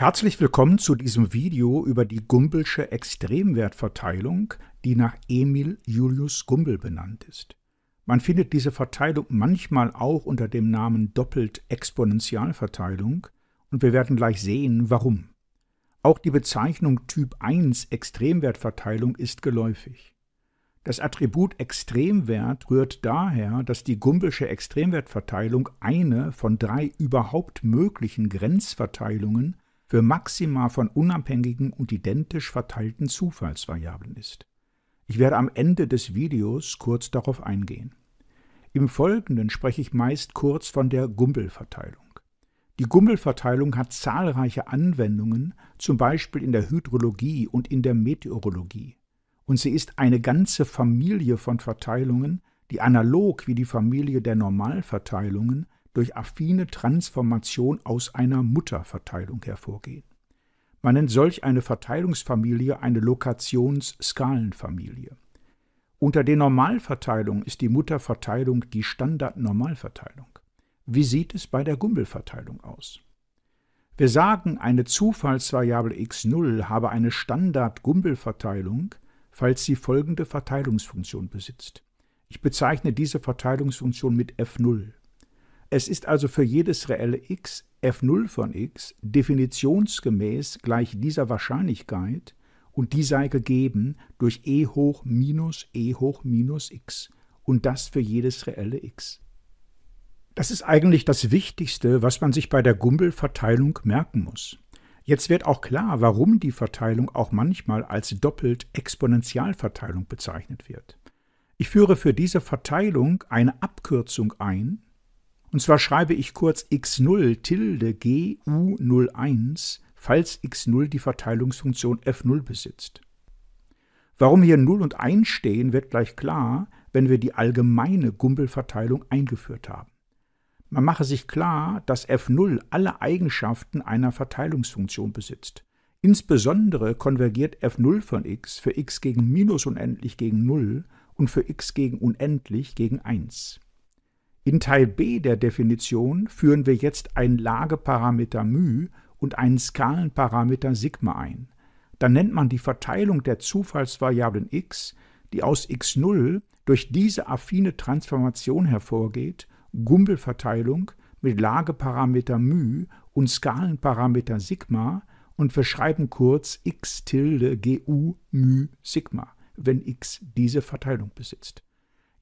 Herzlich willkommen zu diesem Video über die Gumbelsche Extremwertverteilung, die nach Emil Julius Gumbel benannt ist. Man findet diese Verteilung manchmal auch unter dem Namen Doppelt-Exponentialverteilung und wir werden gleich sehen, warum. Auch die Bezeichnung Typ 1 Extremwertverteilung ist geläufig. Das Attribut Extremwert rührt daher, dass die Gumbelsche Extremwertverteilung eine von drei überhaupt möglichen Grenzverteilungen für Maxima von unabhängigen und identisch verteilten Zufallsvariablen ist. Ich werde am Ende des Videos kurz darauf eingehen. Im Folgenden spreche ich meist kurz von der Gumbelverteilung. Die Gumbelverteilung hat zahlreiche Anwendungen, zum Beispiel in der Hydrologie und in der Meteorologie. Und sie ist eine ganze Familie von Verteilungen, die analog wie die Familie der Normalverteilungen durch affine Transformation aus einer Mutterverteilung hervorgehen. Man nennt solch eine Verteilungsfamilie eine Lokationsskalenfamilie. Unter den Normalverteilungen ist die Mutterverteilung die Standardnormalverteilung. Wie sieht es bei der Gumbelverteilung aus? Wir sagen, eine Zufallsvariable x0 habe eine Standard-Gumbel-Verteilung, falls sie folgende Verteilungsfunktion besitzt. Ich bezeichne diese Verteilungsfunktion mit f0. Es ist also für jedes reelle x f0 von x definitionsgemäß gleich dieser Wahrscheinlichkeit und die sei gegeben durch e hoch minus e hoch minus x und das für jedes reelle x. Das ist eigentlich das Wichtigste, was man sich bei der Gumbel-Verteilung merken muss. Jetzt wird auch klar, warum die Verteilung auch manchmal als doppelt Exponentialverteilung bezeichnet wird. Ich führe für diese Verteilung eine Abkürzung ein, und zwar schreibe ich kurz x0 tilde GU01, falls x0 die Verteilungsfunktion f0 besitzt. Warum hier 0 und 1 stehen, wird gleich klar, wenn wir die allgemeine Gumpelverteilung eingeführt haben. Man mache sich klar, dass f0 alle Eigenschaften einer Verteilungsfunktion besitzt. Insbesondere konvergiert f0 von x für x gegen minus unendlich gegen 0 und für x gegen unendlich gegen 1. In Teil b der Definition führen wir jetzt einen Lageparameter μ und einen Skalenparameter σ ein. Dann nennt man die Verteilung der Zufallsvariablen x, die aus x0 durch diese affine Transformation hervorgeht, Gumbelverteilung mit Lageparameter μ und Skalenparameter σ und wir schreiben kurz x tilde gu μ σ, wenn x diese Verteilung besitzt.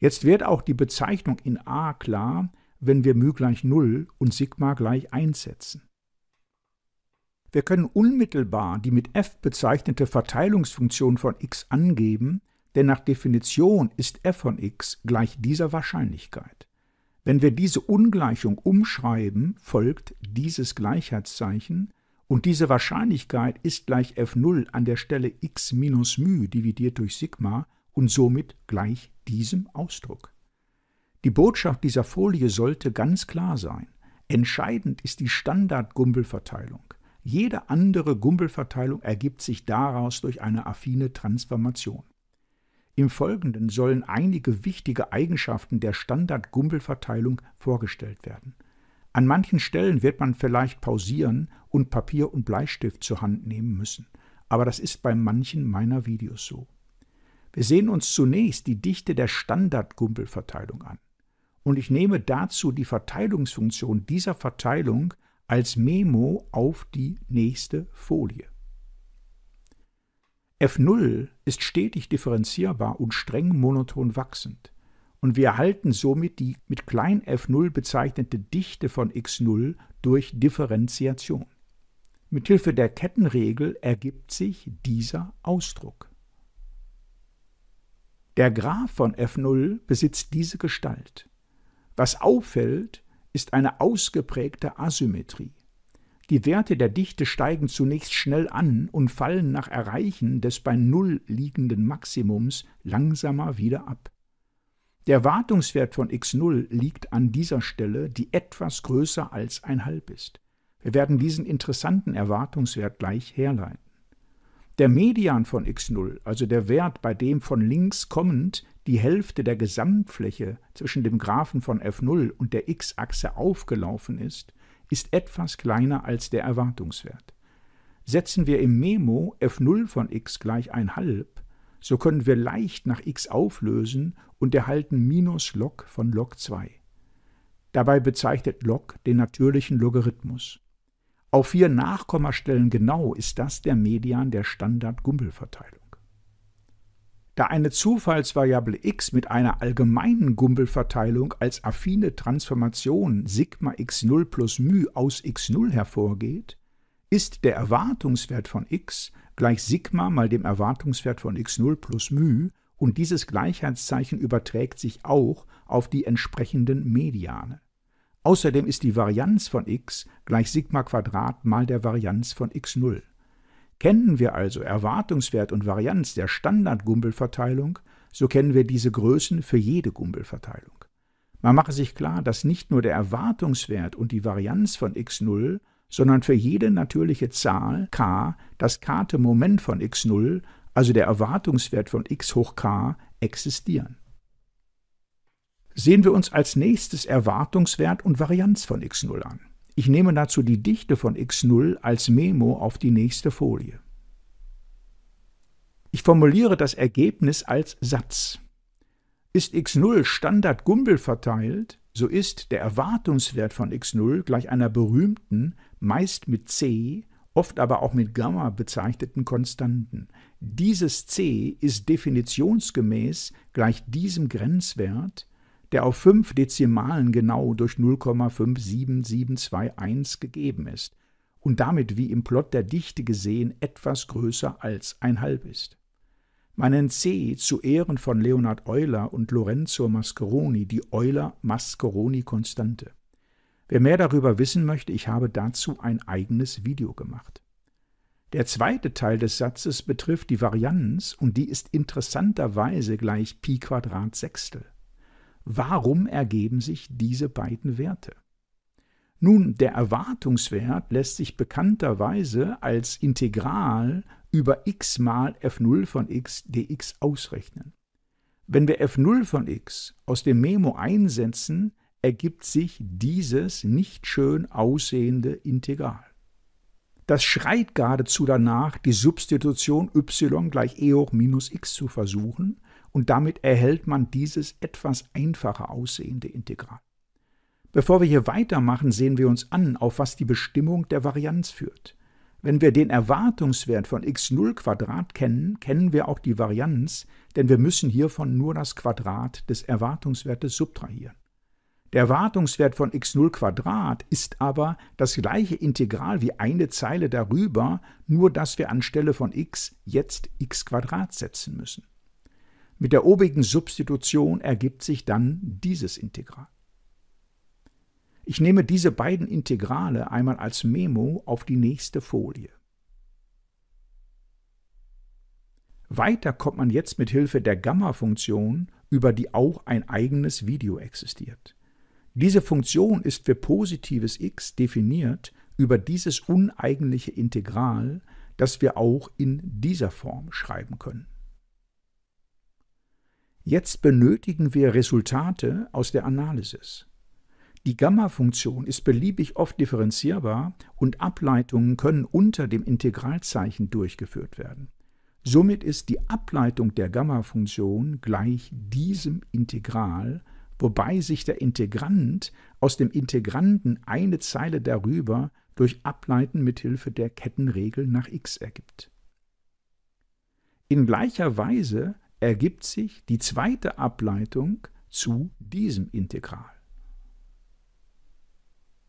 Jetzt wird auch die Bezeichnung in a klar, wenn wir μ gleich 0 und Sigma gleich 1 setzen. Wir können unmittelbar die mit f bezeichnete Verteilungsfunktion von x angeben, denn nach Definition ist f von x gleich dieser Wahrscheinlichkeit. Wenn wir diese Ungleichung umschreiben, folgt dieses Gleichheitszeichen und diese Wahrscheinlichkeit ist gleich f0 an der Stelle x minus μ dividiert durch Sigma und somit gleich diesem Ausdruck. Die Botschaft dieser Folie sollte ganz klar sein. Entscheidend ist die Standard-Gumbelverteilung. Jede andere Gumbelverteilung ergibt sich daraus durch eine affine Transformation. Im Folgenden sollen einige wichtige Eigenschaften der Standard-Gumbelverteilung vorgestellt werden. An manchen Stellen wird man vielleicht pausieren und Papier und Bleistift zur Hand nehmen müssen, aber das ist bei manchen meiner Videos so. Wir sehen uns zunächst die Dichte der Standardgumpelverteilung an. Und ich nehme dazu die Verteilungsfunktion dieser Verteilung als Memo auf die nächste Folie. F0 ist stetig differenzierbar und streng monoton wachsend. Und wir erhalten somit die mit klein f0 bezeichnete Dichte von x0 durch Differenziation. Mithilfe der Kettenregel ergibt sich dieser Ausdruck. Der Graph von f0 besitzt diese Gestalt. Was auffällt, ist eine ausgeprägte Asymmetrie. Die Werte der Dichte steigen zunächst schnell an und fallen nach Erreichen des bei Null liegenden Maximums langsamer wieder ab. Der Wartungswert von x0 liegt an dieser Stelle, die etwas größer als ein halb ist. Wir werden diesen interessanten Erwartungswert gleich herleiten der Median von x0, also der Wert, bei dem von links kommend die Hälfte der Gesamtfläche zwischen dem Graphen von f0 und der x-Achse aufgelaufen ist, ist etwas kleiner als der Erwartungswert. Setzen wir im Memo f0 von x gleich 1,5, so können wir leicht nach x auflösen und erhalten minus log von log 2. Dabei bezeichnet log den natürlichen Logarithmus. Auf vier Nachkommastellen genau ist das der Median der Standard-Gumbelverteilung. Da eine Zufallsvariable x mit einer allgemeinen Gumbelverteilung als affine Transformation Sigma x0 plus μ aus x0 hervorgeht, ist der Erwartungswert von x gleich Sigma mal dem Erwartungswert von x0 plus μ und dieses Gleichheitszeichen überträgt sich auch auf die entsprechenden Mediane. Außerdem ist die Varianz von x gleich Sigma Quadrat mal der Varianz von x0. Kennen wir also Erwartungswert und Varianz der Standard-Gumbel-Verteilung, so kennen wir diese Größen für jede Gumbel-Verteilung. Man mache sich klar, dass nicht nur der Erwartungswert und die Varianz von x0, sondern für jede natürliche Zahl k das Karte Moment von x0, also der Erwartungswert von x hoch k, existieren sehen wir uns als nächstes Erwartungswert und Varianz von x0 an. Ich nehme dazu die Dichte von x0 als Memo auf die nächste Folie. Ich formuliere das Ergebnis als Satz. Ist x0 Standard Gumbel verteilt, so ist der Erwartungswert von x0 gleich einer berühmten, meist mit c, oft aber auch mit Gamma bezeichneten Konstanten. Dieses c ist definitionsgemäß gleich diesem Grenzwert, der auf fünf Dezimalen genau durch 0,57721 gegeben ist und damit wie im Plot der Dichte gesehen etwas größer als ein Halb ist. Meinen C zu Ehren von Leonhard Euler und Lorenzo Mascheroni, die Euler-Mascheroni-Konstante. Wer mehr darüber wissen möchte, ich habe dazu ein eigenes Video gemacht. Der zweite Teil des Satzes betrifft die Varianz und die ist interessanterweise gleich Pi Quadrat Sechstel. Warum ergeben sich diese beiden Werte? Nun, der Erwartungswert lässt sich bekannterweise als Integral über x mal f0 von x dx ausrechnen. Wenn wir f0 von x aus dem Memo einsetzen, ergibt sich dieses nicht schön aussehende Integral. Das schreit geradezu danach, die Substitution y gleich e hoch minus x zu versuchen, und damit erhält man dieses etwas einfacher aussehende Integral. Bevor wir hier weitermachen, sehen wir uns an, auf was die Bestimmung der Varianz führt. Wenn wir den Erwartungswert von x0 Quadrat kennen, kennen wir auch die Varianz, denn wir müssen hiervon nur das Quadrat des Erwartungswertes subtrahieren. Der Erwartungswert von x0 Quadrat ist aber das gleiche Integral wie eine Zeile darüber, nur dass wir anstelle von x jetzt x Quadrat setzen müssen. Mit der obigen Substitution ergibt sich dann dieses Integral. Ich nehme diese beiden Integrale einmal als Memo auf die nächste Folie. Weiter kommt man jetzt mit Hilfe der Gamma-Funktion, über die auch ein eigenes Video existiert. Diese Funktion ist für positives x definiert über dieses uneigentliche Integral, das wir auch in dieser Form schreiben können. Jetzt benötigen wir Resultate aus der Analysis. Die Gamma-Funktion ist beliebig oft differenzierbar und Ableitungen können unter dem Integralzeichen durchgeführt werden. Somit ist die Ableitung der Gamma-Funktion gleich diesem Integral, wobei sich der Integrant aus dem Integranten eine Zeile darüber durch Ableiten mithilfe der Kettenregel nach x ergibt. In gleicher Weise ergibt sich die zweite Ableitung zu diesem Integral.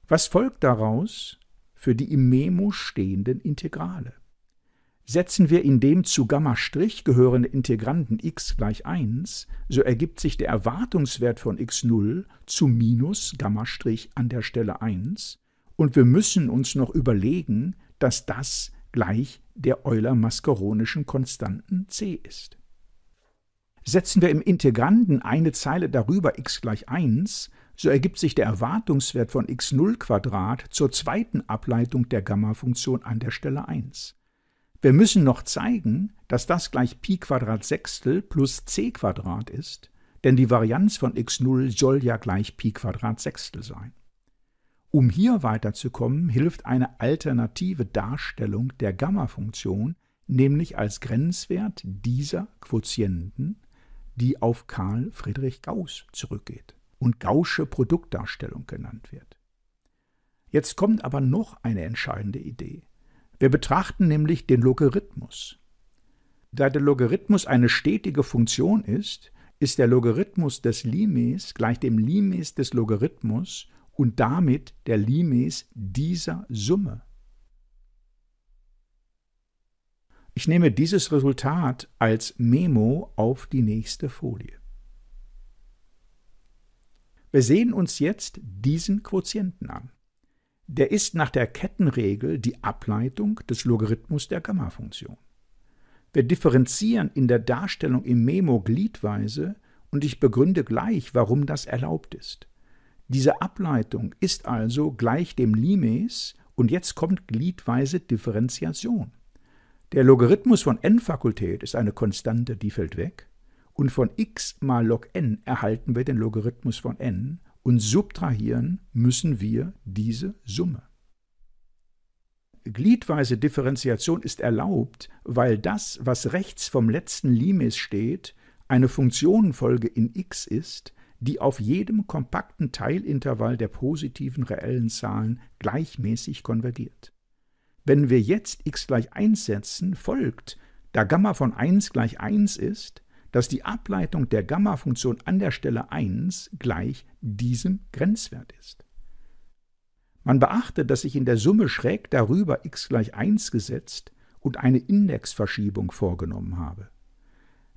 Was folgt daraus für die im Memo stehenden Integrale? Setzen wir in dem zu Gamma' gehörende Integranten x gleich 1, so ergibt sich der Erwartungswert von x0 zu minus Gamma' an der Stelle 1 und wir müssen uns noch überlegen, dass das gleich der euler maskeronischen Konstanten c ist. Setzen wir im Integranden eine Zeile darüber x gleich 1, so ergibt sich der Erwartungswert von x0 zur zweiten Ableitung der Gamma-Funktion an der Stelle 1. Wir müssen noch zeigen, dass das gleich Pi Sechstel plus c ist, denn die Varianz von x0 soll ja gleich Pi Sechstel sein. Um hier weiterzukommen, hilft eine alternative Darstellung der Gamma-Funktion, nämlich als Grenzwert dieser Quotienten die auf Karl Friedrich Gauss zurückgeht und Gaußsche Produktdarstellung genannt wird. Jetzt kommt aber noch eine entscheidende Idee. Wir betrachten nämlich den Logarithmus. Da der Logarithmus eine stetige Funktion ist, ist der Logarithmus des Limes gleich dem Limes des Logarithmus und damit der Limes dieser Summe. Ich nehme dieses Resultat als Memo auf die nächste Folie. Wir sehen uns jetzt diesen Quotienten an. Der ist nach der Kettenregel die Ableitung des Logarithmus der Gamma-Funktion. Wir differenzieren in der Darstellung im Memo gliedweise und ich begründe gleich, warum das erlaubt ist. Diese Ableitung ist also gleich dem Limes und jetzt kommt gliedweise Differenziation. Der Logarithmus von n-Fakultät ist eine Konstante, die fällt weg. Und von x mal log n erhalten wir den Logarithmus von n und subtrahieren müssen wir diese Summe. Gliedweise Differenziation ist erlaubt, weil das, was rechts vom letzten Limes steht, eine Funktionenfolge in x ist, die auf jedem kompakten Teilintervall der positiven reellen Zahlen gleichmäßig konvergiert. Wenn wir jetzt x gleich 1 setzen, folgt, da Gamma von 1 gleich 1 ist, dass die Ableitung der Gamma-Funktion an der Stelle 1 gleich diesem Grenzwert ist. Man beachte, dass sich in der Summe schräg darüber x gleich 1 gesetzt und eine Indexverschiebung vorgenommen habe.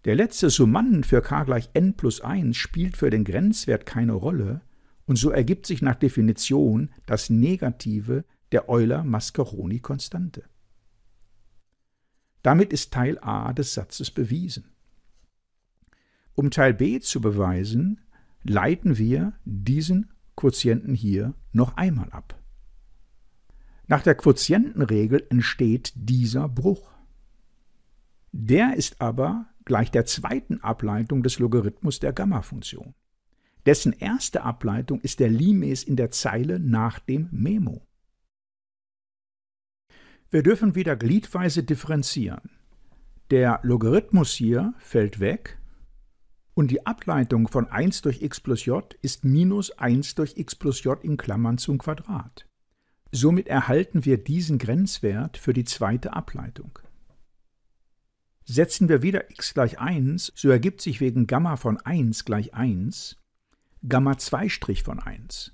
Der letzte Summanden für k gleich n plus 1 spielt für den Grenzwert keine Rolle und so ergibt sich nach Definition das negative der Euler-Mascheroni-Konstante. Damit ist Teil a des Satzes bewiesen. Um Teil b zu beweisen, leiten wir diesen Quotienten hier noch einmal ab. Nach der Quotientenregel entsteht dieser Bruch. Der ist aber gleich der zweiten Ableitung des Logarithmus der Gamma-Funktion. Dessen erste Ableitung ist der Limes in der Zeile nach dem Memo. Wir dürfen wieder gliedweise differenzieren. Der Logarithmus hier fällt weg und die Ableitung von 1 durch x plus j ist minus 1 durch x plus j in Klammern zum Quadrat. Somit erhalten wir diesen Grenzwert für die zweite Ableitung. Setzen wir wieder x gleich 1, so ergibt sich wegen Gamma von 1 gleich 1 Gamma 2' von 1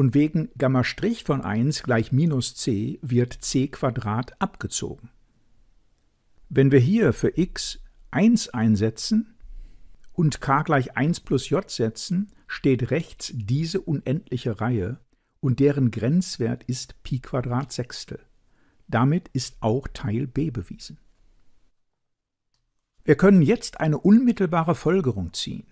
und wegen Gamma' von 1 gleich minus c wird c abgezogen. Wenn wir hier für x 1 einsetzen und k gleich 1 plus j setzen, steht rechts diese unendliche Reihe und deren Grenzwert ist Pi Sechstel. Damit ist auch Teil b bewiesen. Wir können jetzt eine unmittelbare Folgerung ziehen.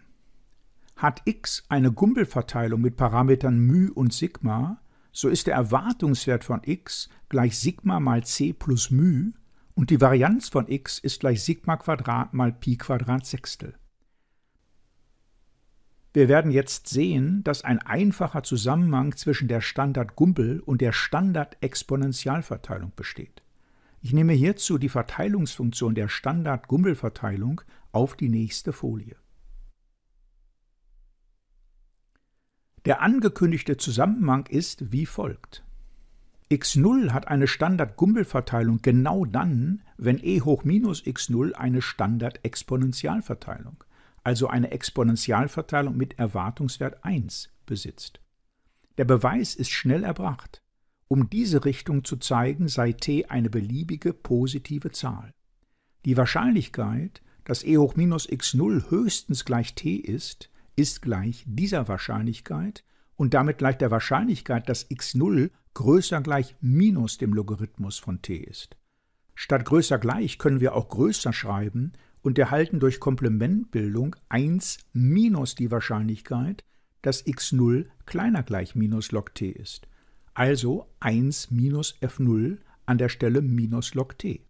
Hat x eine Gumpelverteilung mit Parametern μ und Sigma, so ist der Erwartungswert von x gleich Sigma mal c plus μ und die Varianz von x ist gleich Sigma Quadrat mal Pi Quadrat Sechstel. Wir werden jetzt sehen, dass ein einfacher Zusammenhang zwischen der standard Standardgumpel und der Standard-Exponentialverteilung besteht. Ich nehme hierzu die Verteilungsfunktion der Standard-Gumpel-Verteilung auf die nächste Folie. Der angekündigte Zusammenhang ist wie folgt. x0 hat eine Standard-Gumbel-Verteilung genau dann, wenn e hoch minus x0 eine Standard-Exponentialverteilung, also eine Exponentialverteilung mit Erwartungswert 1, besitzt. Der Beweis ist schnell erbracht. Um diese Richtung zu zeigen, sei t eine beliebige positive Zahl. Die Wahrscheinlichkeit, dass e hoch minus x0 höchstens gleich t ist, ist gleich dieser Wahrscheinlichkeit und damit gleich der Wahrscheinlichkeit, dass x0 größer gleich minus dem Logarithmus von t ist. Statt größer gleich können wir auch größer schreiben und erhalten durch Komplementbildung 1 minus die Wahrscheinlichkeit, dass x0 kleiner gleich minus log t ist. Also 1 minus f0 an der Stelle minus log t.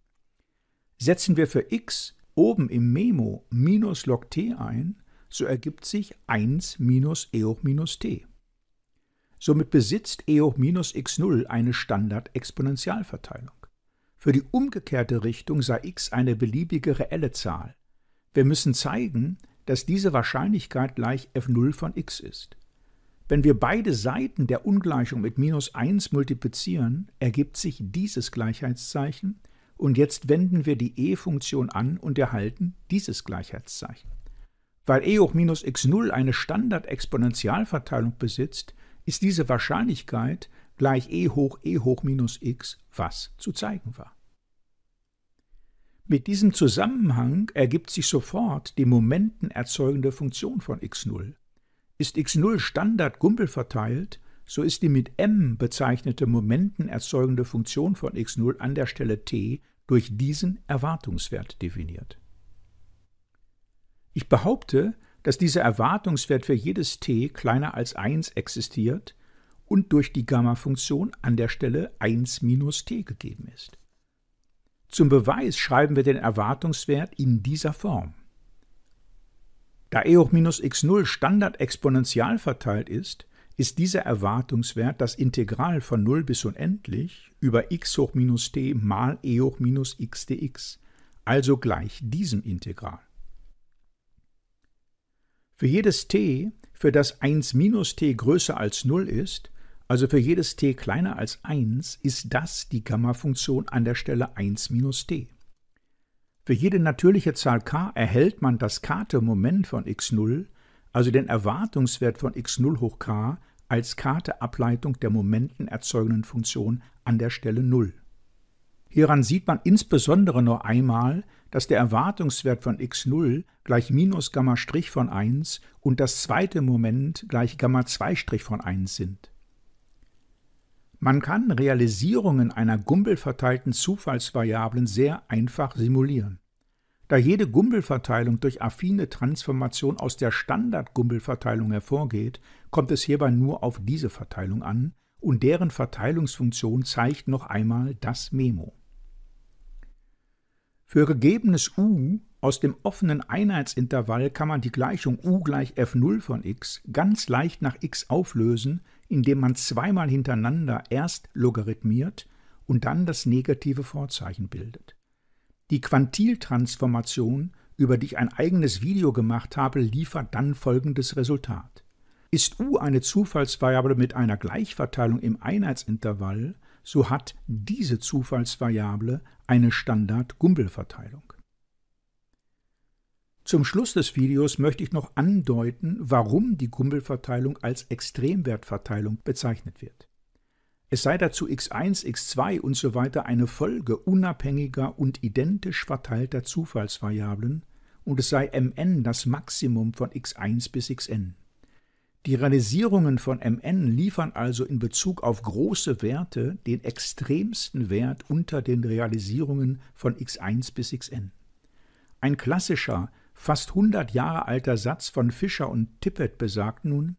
Setzen wir für x oben im Memo minus log t ein, so ergibt sich 1 minus e hoch minus t. Somit besitzt e hoch minus x0 eine Standard-Exponentialverteilung. Für die umgekehrte Richtung sei x eine beliebige reelle Zahl. Wir müssen zeigen, dass diese Wahrscheinlichkeit gleich f0 von x ist. Wenn wir beide Seiten der Ungleichung mit minus 1 multiplizieren, ergibt sich dieses Gleichheitszeichen und jetzt wenden wir die e-Funktion an und erhalten dieses Gleichheitszeichen. Weil e hoch minus x0 eine Standard-Exponentialverteilung besitzt, ist diese Wahrscheinlichkeit gleich e hoch e hoch minus x, was zu zeigen war. Mit diesem Zusammenhang ergibt sich sofort die momentenerzeugende Funktion von x0. Ist x0 Standard Gumpel verteilt, so ist die mit m bezeichnete momentenerzeugende Funktion von x0 an der Stelle t durch diesen Erwartungswert definiert. Ich behaupte, dass dieser Erwartungswert für jedes t kleiner als 1 existiert und durch die Gamma-Funktion an der Stelle 1 minus t gegeben ist. Zum Beweis schreiben wir den Erwartungswert in dieser Form. Da e hoch minus x0 standardexponential verteilt ist, ist dieser Erwartungswert das Integral von 0 bis unendlich über x hoch minus t mal e hoch minus x dx, also gleich diesem Integral. Für jedes t, für das 1 minus t größer als 0 ist, also für jedes t kleiner als 1, ist das die Gamma-Funktion an der Stelle 1 minus t. Für jede natürliche Zahl k erhält man das kate Moment von x0, also den Erwartungswert von x0 hoch k, als kate Ableitung der momentenerzeugenden Funktion an der Stelle 0. Hieran sieht man insbesondere nur einmal, dass der Erwartungswert von x0 gleich minus Gamma' von 1 und das zweite Moment gleich Gamma 2' von 1 sind. Man kann Realisierungen einer gumbelverteilten Zufallsvariablen sehr einfach simulieren. Da jede Gumbelverteilung durch affine Transformation aus der Standard-Gumbelverteilung hervorgeht, kommt es hierbei nur auf diese Verteilung an und deren Verteilungsfunktion zeigt noch einmal das Memo. Für gegebenes u aus dem offenen Einheitsintervall kann man die Gleichung u gleich f0 von x ganz leicht nach x auflösen, indem man zweimal hintereinander erst logarithmiert und dann das negative Vorzeichen bildet. Die Quantiltransformation, über die ich ein eigenes Video gemacht habe, liefert dann folgendes Resultat. Ist u eine Zufallsvariable mit einer Gleichverteilung im Einheitsintervall, so hat diese Zufallsvariable eine Standard-Gumbel-Verteilung. Zum Schluss des Videos möchte ich noch andeuten, warum die Gumbel-Verteilung als Extremwertverteilung bezeichnet wird. Es sei dazu x1, x2 und so weiter eine Folge unabhängiger und identisch verteilter Zufallsvariablen und es sei mn das Maximum von x1 bis xn. Die Realisierungen von MN liefern also in Bezug auf große Werte den extremsten Wert unter den Realisierungen von x1 bis xn. Ein klassischer, fast 100 Jahre alter Satz von Fischer und Tippett besagt nun,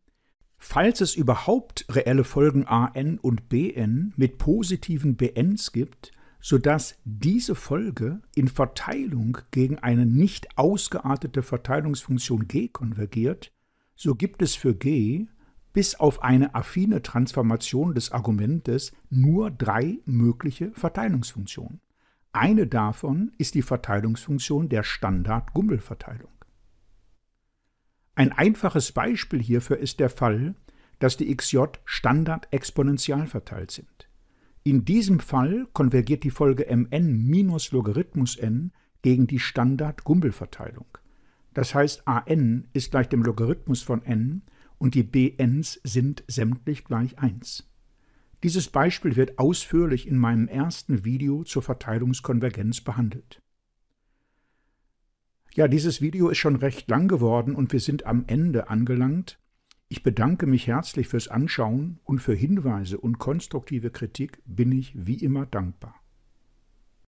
falls es überhaupt reelle Folgen an und bn mit positiven bns gibt, sodass diese Folge in Verteilung gegen eine nicht ausgeartete Verteilungsfunktion g konvergiert, so gibt es für G bis auf eine affine Transformation des Argumentes nur drei mögliche Verteilungsfunktionen. Eine davon ist die Verteilungsfunktion der Standard-Gummel-Verteilung. Ein einfaches Beispiel hierfür ist der Fall, dass die xj Standard-Exponential verteilt sind. In diesem Fall konvergiert die Folge mn minus Logarithmus n gegen die Standard-Gumbel-Verteilung. Das heißt, an ist gleich dem Logarithmus von n und die bn's sind sämtlich gleich 1. Dieses Beispiel wird ausführlich in meinem ersten Video zur Verteilungskonvergenz behandelt. Ja, dieses Video ist schon recht lang geworden und wir sind am Ende angelangt. Ich bedanke mich herzlich fürs Anschauen und für Hinweise und konstruktive Kritik bin ich wie immer dankbar.